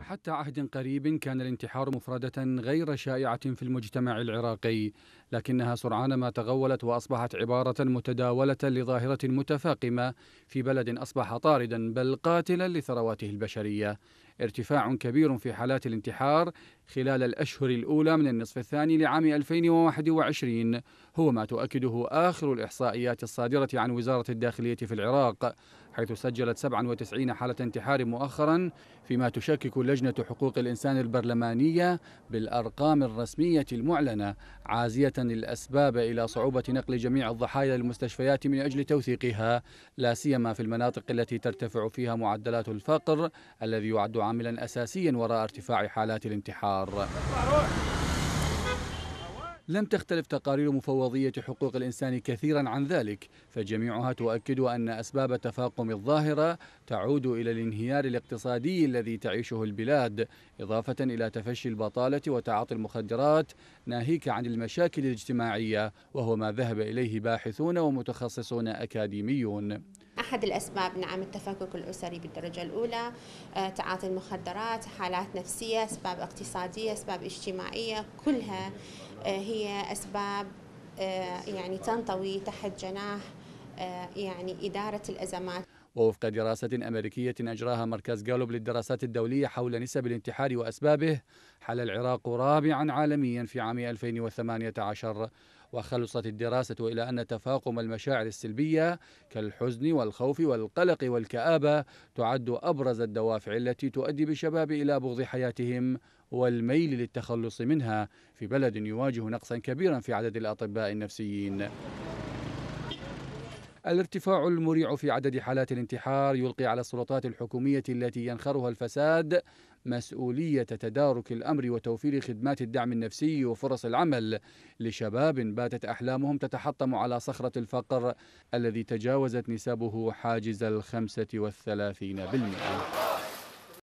حتى عهد قريب كان الانتحار مفردة غير شائعة في المجتمع العراقي لكنها سرعان ما تغولت وأصبحت عبارة متداولة لظاهرة متفاقمة في بلد أصبح طاردا بل قاتلا لثرواته البشرية ارتفاع كبير في حالات الانتحار خلال الأشهر الأولى من النصف الثاني لعام 2021 هو ما تؤكده آخر الإحصائيات الصادرة عن وزارة الداخلية في العراق حيث سجلت 97 حالة انتحار مؤخرا فيما تشكك لجنة حقوق الإنسان البرلمانية بالأرقام الرسمية المعلنة عازية الأسباب إلى صعوبة نقل جميع الضحايا للمستشفيات من أجل توثيقها لا سيما في المناطق التي ترتفع فيها معدلات الفقر الذي يعد عاملا أساسيا وراء ارتفاع حالات الانتحار لم تختلف تقارير مفوضية حقوق الإنسان كثيرا عن ذلك فجميعها تؤكد أن أسباب تفاقم الظاهرة تعود إلى الانهيار الاقتصادي الذي تعيشه البلاد إضافة إلى تفشي البطالة وتعاطي المخدرات ناهيك عن المشاكل الاجتماعية وهو ما ذهب إليه باحثون ومتخصصون أكاديميون أحد الأسباب نعم التفكك الأسري بالدرجة الأولى آه، تعاطي المخدرات حالات نفسية أسباب اقتصادية أسباب اجتماعية كلها آه، هي أسباب آه، يعني تنطوي تحت جناح يعني إدارة الأزمات ووفق دراسة أمريكية أجراها مركز جالوب للدراسات الدولية حول نسب الانتحار وأسبابه حل العراق رابعا عالميا في عام 2018 وخلصت الدراسة إلى أن تفاقم المشاعر السلبية كالحزن والخوف والقلق والكآبة تعد أبرز الدوافع التي تؤدي بالشباب إلى بغض حياتهم والميل للتخلص منها في بلد يواجه نقصا كبيرا في عدد الأطباء النفسيين الارتفاع المريع في عدد حالات الانتحار يلقي على السلطات الحكومية التي ينخرها الفساد مسؤولية تدارك الأمر وتوفير خدمات الدعم النفسي وفرص العمل لشباب باتت أحلامهم تتحطم على صخرة الفقر الذي تجاوزت نسبه حاجز الخمسة والثلاثين بالمئة